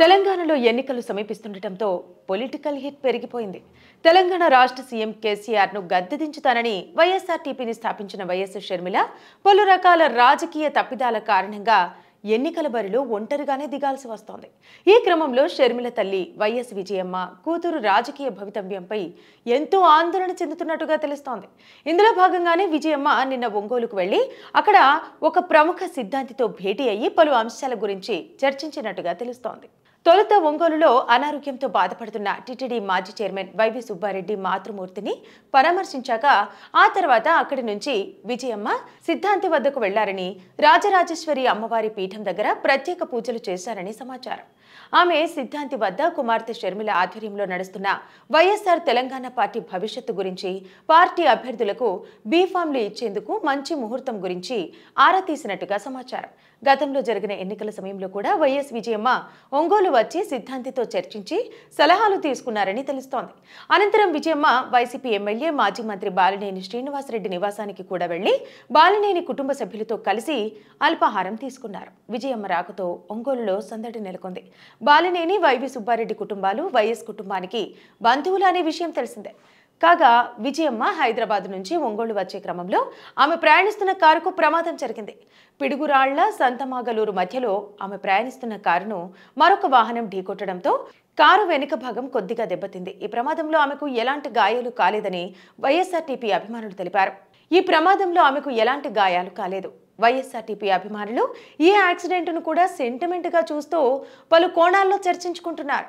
తెలంగాణలో ఎన్నికలు సమీపిస్తుండటంతో political hit పెరిగిపోయింది తెలంగాణ రాష్ట్ర సీఎం కేసీఆర్ను గద్దెదించుతానని వైఎస్ఆర్టీపీని స్థాపించిన వైఎస్ షర్మిల పలు రకాల రాజకీయ తప్పిదాల కారణంగా ఎన్నికల బరిలో ఒంటరిగానే దిగాల్సి వస్తోంది ఈ క్రమంలో షర్మిల తల్లి వైఎస్ విజయమ్మ కూతురు రాజకీయ భవితవ్యంపై ఎంతో ఆందోళన చెందుతున్నట్టుగా తెలుస్తోంది ఇందులో భాగంగానే విజయమ్మ నిన్న ఒంగోలుకు వెళ్ళి అక్కడ ఒక ప్రముఖ సిద్ధాంతితో భేటీ అయ్యి పలు అంశాల గురించి చర్చించినట్టుగా తెలుస్తోంది తొలుత ఒంగోలులో అనారోగ్యంతో బాధపడుతున్న టీటీడీ మాజీ చైర్మన్ వైవి సుబ్బారెడ్డి మాతృమూర్తిని పరామర్శించాక ఆ తర్వాత అక్కడి నుంచి విజయమ్మ సిద్ధాంతి వద్దకు వెళ్లారని రాజరాజేశ్వరి అమ్మవారి పీఠం దగ్గర ప్రత్యేక పూజలు చేశారని సమాచారం ఆమె సిద్ధాంతి వద్ద కుమార్తె షర్మిల ఆధ్వర్యంలో నడుస్తున్న వైఎస్ఆర్ తెలంగాణ పార్టీ భవిష్యత్తు గురించి పార్టీ అభ్యర్థులకు బీఫామ్లు ఇచ్చేందుకు మంచి ముహూర్తం గురించి ఆరా తీసినట్టుగా సమాచారం గతంలో జరిగిన ఎన్నికల సమయంలో కూడా వైఎస్ విజయమ్మ ఒంగోలు వచ్చి సిద్ధాంతితో చర్చించి సలహాలు తీసుకున్నారని తెలుస్తోంది అనంతరం విజయమ్మ వైసీపీ ఎమ్మెల్యే మాజీ మంత్రి బాలినేని శ్రీనివాసరెడ్డి నివాసానికి కూడా వెళ్లి బాలినేని కుటుంబ సభ్యులతో కలిసి అల్పాహారం తీసుకున్నారు విజయమ్మ రాకతో ఒంగోలులో సందడి నెలకొంది బాలినేని వైవి సుబ్బారెడ్డి కుటుంబాలు వైఎస్ కుటుంబానికి బంధువులు అనే విషయం తెలిసిందే కాగా విజయమ్మ హైదరాబాద్ నుంచి ఒంగోలు వచ్చే క్రమంలో ఆమె ప్రయాణిస్తున్న కారుకు ప్రమాదం జరిగింది పిడుగురాళ్ల సంతమాగలూరు మధ్యలో ఆమె ప్రయాణిస్తున్న కారును మరొక వాహనం ఢీకొట్టడంతో కారు వెనుక భాగం కొద్దిగా దెబ్బతింది ఈ ప్రమాదంలో ఆమెకు ఎలాంటి గాయాలు కాలేదని వైఎస్ఆర్టీపీ అభిమానులు తెలిపారు ఈ ప్రమాదంలో ఆమెకు ఎలాంటి గాయాలు కాలేదు వైఎస్ఆర్టీపీ అభిమానులు ఈ యాక్సిడెంట్ను కూడా సెంటిమెంట్గా చూస్తూ పలు కోణాల్లో చర్చించుకుంటున్నారు